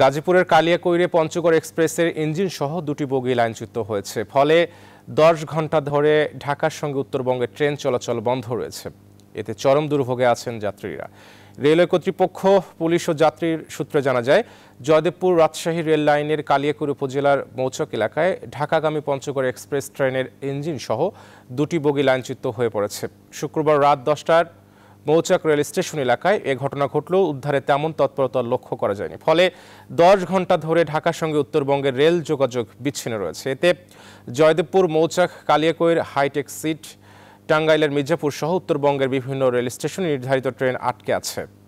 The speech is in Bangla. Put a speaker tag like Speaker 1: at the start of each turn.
Speaker 1: গাজীপুরের কালিয়াকৈরে পঞ্চগড় এক্সপ্রেসের ইঞ্জিন সহ দুটি বগি লাইনচ্যুত হয়েছে ফলে দশ ঘন্টা ধরে ঢাকার সঙ্গে উত্তরবঙ্গের ট্রেন চলাচল বন্ধ রয়েছে এতে চরম দুর্ভোগে আছেন যাত্রীরা রেলওয়ে কর্তৃপক্ষ পুলিশ ও যাত্রীর সূত্রে জানা যায় জয়দেবপুর রাজশাহী রেল লাইনের কালিয়াকুর উপজেলার মৌচক এলাকায় ঢাকাগামী পঞ্চগড় এক্সপ্রেস ট্রেনের ইঞ্জিন সহ দুটি বগি লাইনচ্যুত হয়ে পড়েছে শুক্রবার রাত দশটার মৌচাক রেল স্টেশন এলাকায় এ ঘটনা ঘটলেও উদ্ধারে তেমন তৎপরতা লক্ষ্য করা যায়নি ফলে দশ ঘন্টা ধরে ঢাকার সঙ্গে উত্তরবঙ্গের রেল যোগাযোগ বিচ্ছিন্ন রয়েছে এতে জয়দেবপুর মৌচাক কালিয়াকৈর হাইটেক সিট টাঙ্গাইলের মির্জাপুর সহ উত্তরবঙ্গের বিভিন্ন রেল স্টেশনে নির্ধারিত ট্রেন আটকে আছে